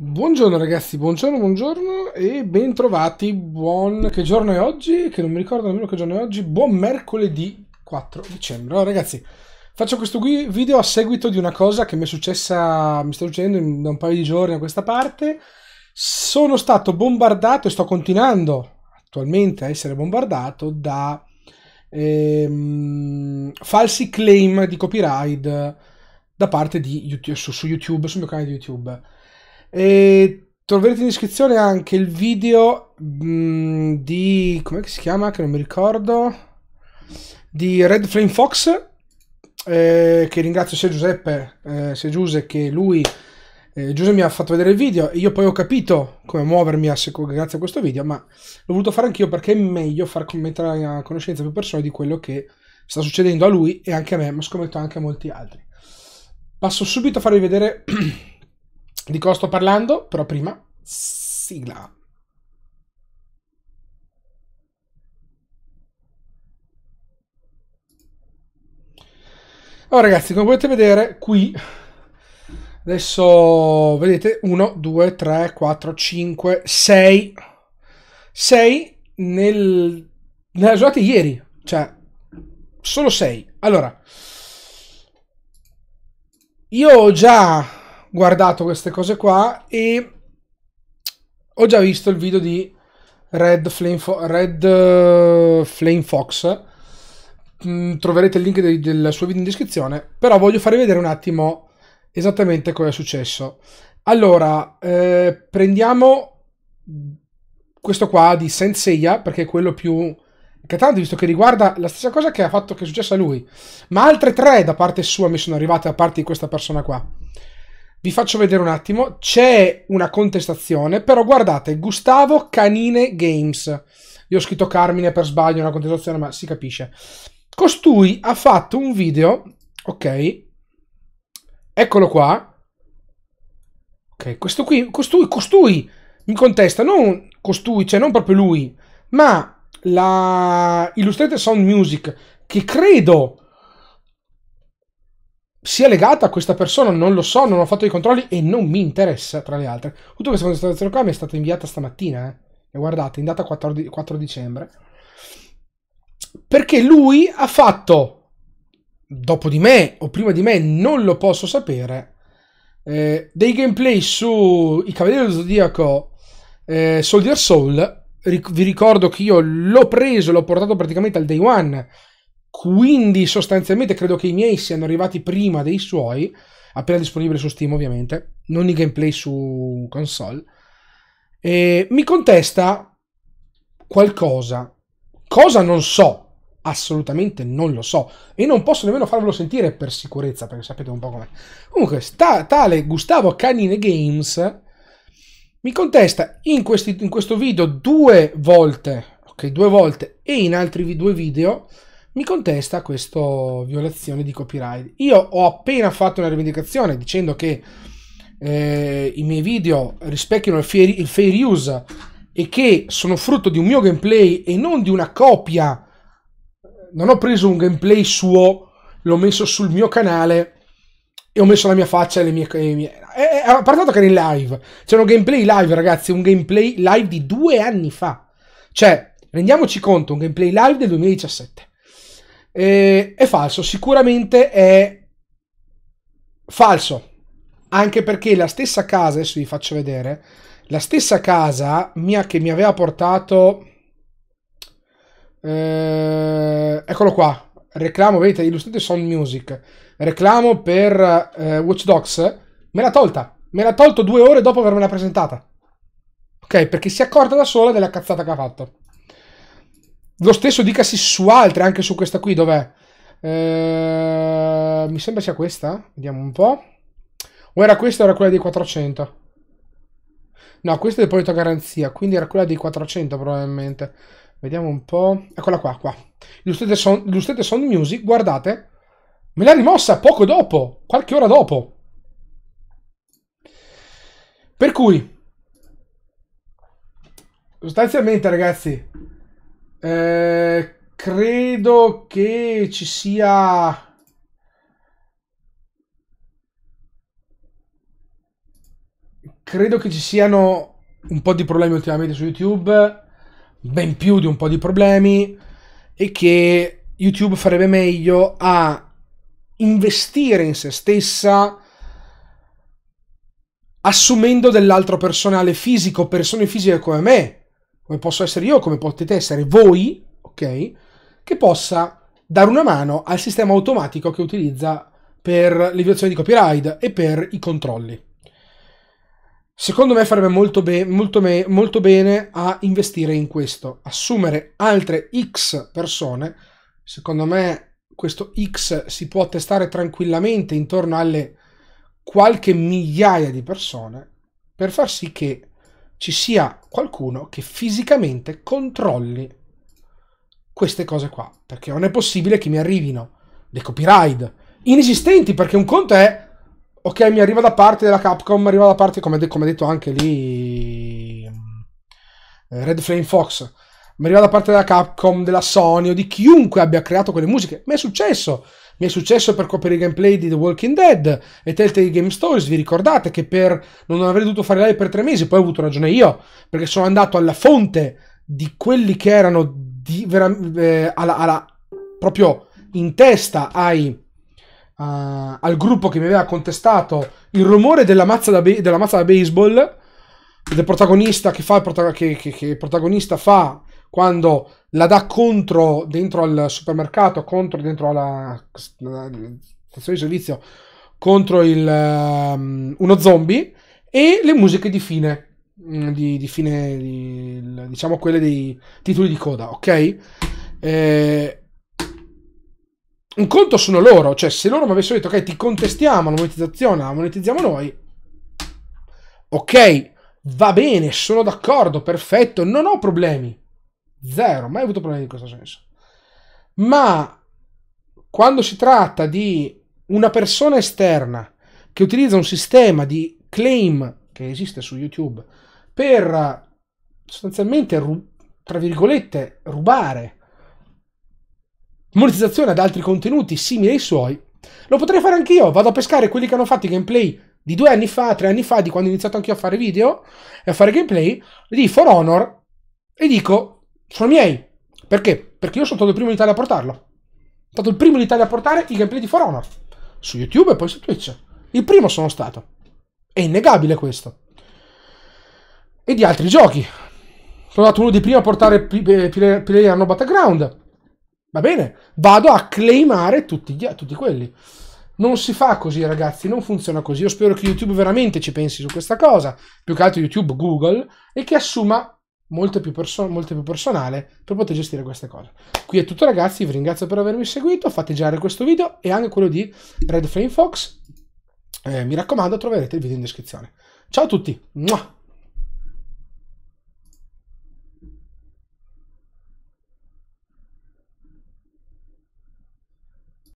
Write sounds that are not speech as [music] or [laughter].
Buongiorno ragazzi, buongiorno, buongiorno e bentrovati, buon... che giorno è oggi? Che non mi ricordo nemmeno che giorno è oggi, buon mercoledì 4 dicembre. Allora ragazzi, faccio questo video a seguito di una cosa che mi è successa, mi sta succedendo da un paio di giorni a questa parte. Sono stato bombardato e sto continuando attualmente a essere bombardato da ehm, falsi claim di copyright da parte di YouTube, su, su YouTube, sul mio canale di YouTube e troverete in descrizione anche il video mh, mm, di... come si chiama? Che non mi ricordo. Di Red Flame Fox. Eh, che ringrazio sia Giuseppe eh, sia Giuse che lui... Eh, Giuse mi ha fatto vedere il video e io poi ho capito come muovermi a grazie a questo video, ma l'ho voluto fare anch'io perché è meglio far commentare a conoscenza più persone di quello che sta succedendo a lui e anche a me, ma scommetto anche a molti altri. Passo subito a farvi vedere [clears throat] Di cosa sto parlando? Però prima, sigla. Allora oh, ragazzi, come potete vedere qui, adesso vedete 1, 2, 3, 4, 5, 6, 6 nel, nella giornata di ieri, cioè solo 6. Allora, io ho già guardato queste cose qua e ho già visto il video di Red Flame, Fo- Red eh, Flame Fox. Mm, troverete il link del, del suo video in descrizione. Però voglio farvi vedere un attimo esattamente cosa è successo. Allora, eh, prendiamo questo qua di Senseiya, perché è quello più catante, visto che riguarda la stessa cosa che ha fatto che è successa a lui. Ma altre tre da parte sua mi sono arrivate a parte di questa persona qua vi faccio vedere un attimo, c'è una contestazione, però guardate, Gustavo Canine Games. Io ho scritto Carmine per sbaglio, una contestazione, ma si capisce. Costui ha fatto un video, ok, eccolo qua. Ok, questo qui, costui, costui mi contesta, non costui, cioè non proprio lui, ma la Illustrated Sound Music, che credo sia legata a questa persona, non lo so, non ho fatto i controlli e non mi interessa, tra le altre. Tutto questa contestazione qua mi è stata inviata stamattina, eh. E guardate, in data 14, 4 dicembre. Perché lui ha fatto, dopo di me o prima di me, non lo posso sapere, eh, dei gameplay su I Cavalieri dello Zodiaco eh, Soldier Soul. Ric vi ricordo che io l'ho preso, l'ho portato praticamente al day one quindi sostanzialmente credo che i miei siano arrivati prima dei suoi, appena disponibili su Steam ovviamente, non i gameplay su console. E mi contesta qualcosa, cosa non so, assolutamente non lo so e non posso nemmeno farvelo sentire per sicurezza perché sapete un po' com'è. Comunque, sta, tale Gustavo Canine Games mi contesta in, questi, in questo video due volte, ok, due volte e in altri due video mi contesta questa violazione di copyright. Io ho appena fatto una rivendicazione dicendo che eh, i miei video rispecchiano il fair, il fair, use e che sono frutto di un mio gameplay e non di una copia. Non ho preso un gameplay suo, l'ho messo sul mio canale e ho messo la mia faccia e le mie... E mie... E, eh, eh, a parte che era in live, c'è un gameplay live ragazzi, un gameplay live di due anni fa. Cioè, rendiamoci conto, un gameplay live del 2017 eh, è falso, sicuramente è falso, anche perché la stessa casa, adesso vi faccio vedere, la stessa casa mia che mi aveva portato, eh, eccolo qua, reclamo, vedete, illustrate Sound Music, reclamo per eh, Watch Dogs, me l'ha tolta, me l'ha tolto due ore dopo avermela presentata. Ok, perché si è accorta da sola della cazzata che ha fatto. Lo stesso dicasi su altre, anche su questa qui, dov'è? Eh, mi sembra sia questa, vediamo un po'. O era questa o era quella dei 400? No, questa è il deposito garanzia, quindi era quella dei 400 probabilmente. Vediamo un po'. Eccola qua, qua. Illustrated Sound, Sound Music, guardate. Me l'ha rimossa poco dopo, qualche ora dopo. Per cui, sostanzialmente ragazzi, eh, credo che ci sia... Credo che ci siano un po' di problemi ultimamente su YouTube, ben più di un po' di problemi, e che YouTube farebbe meglio a investire in se stessa assumendo dell'altro personale fisico, persone fisiche come me, come posso essere io, come potete essere voi, ok? Che possa dare una mano al sistema automatico che utilizza per le violazioni di copyright e per i controlli. Secondo me farebbe molto, be molto, be molto bene a investire in questo, assumere altre X persone. Secondo me questo X si può testare tranquillamente intorno alle qualche migliaia di persone per far sì che ci sia qualcuno che fisicamente controlli queste cose qua, perché non è possibile che mi arrivino dei copyright inesistenti, perché un conto è ok, mi arriva da parte della Capcom, arriva da parte, come, de- come detto anche lì, mm, Red Flame Fox, mi arriva da parte della Capcom, della Sony o di chiunque abbia creato quelle musiche. Mi è successo mi è successo per coprire i gameplay di The Walking Dead e Telltale Game Stories. Vi ricordate che per non avrei dovuto fare live per tre mesi, poi ho avuto ragione io, perché sono andato alla fonte di quelli che erano di, vera, eh, alla, alla, proprio in testa ai... Uh, al gruppo che mi aveva contestato il rumore della mazza da, be- della mazza da baseball del protagonista che fa il prota- che, che, che protagonista fa quando la dà contro dentro al supermercato, contro dentro alla stazione di servizio, contro il, um, uno zombie e le musiche di fine. Mm, di, di fine, di, diciamo quelle dei titoli di coda, ok? Eh, un conto sono loro, cioè se loro mi avessero detto ok ti contestiamo la monetizzazione, la monetizziamo noi, ok, va bene, sono d'accordo, perfetto, non ho problemi. Zero, mai avuto problemi in questo senso. Ma quando si tratta di una persona esterna che utilizza un sistema di claim che esiste su YouTube per sostanzialmente, tra virgolette, rubare monetizzazione ad altri contenuti simili ai suoi, lo potrei fare anch'io. Vado a pescare quelli che hanno fatto i gameplay di due anni fa, tre anni fa, di quando ho iniziato anch'io a fare video e a fare gameplay di For Honor e dico sono miei. Perché? Perché io sono stato il primo in Italia a portarlo. Sono stato il primo in Italia a portare i gameplay di For Honor su YouTube e poi su Twitch. Il primo sono stato. È innegabile questo. E di altri giochi. Sono stato uno dei primi a portare eh, Player No Battleground. Va bene, vado a claimare tutti, tutti quelli. Non si fa così, ragazzi, non funziona così. Io spero che YouTube veramente ci pensi su questa cosa, più che altro YouTube, Google, e che assuma molto più, perso- molto più personale per poter gestire queste cose. Qui è tutto ragazzi, vi ringrazio per avermi seguito, fate girare questo video e anche quello di Red Frame Fox. Eh, mi raccomando, troverete il video in descrizione. Ciao a tutti! Mua!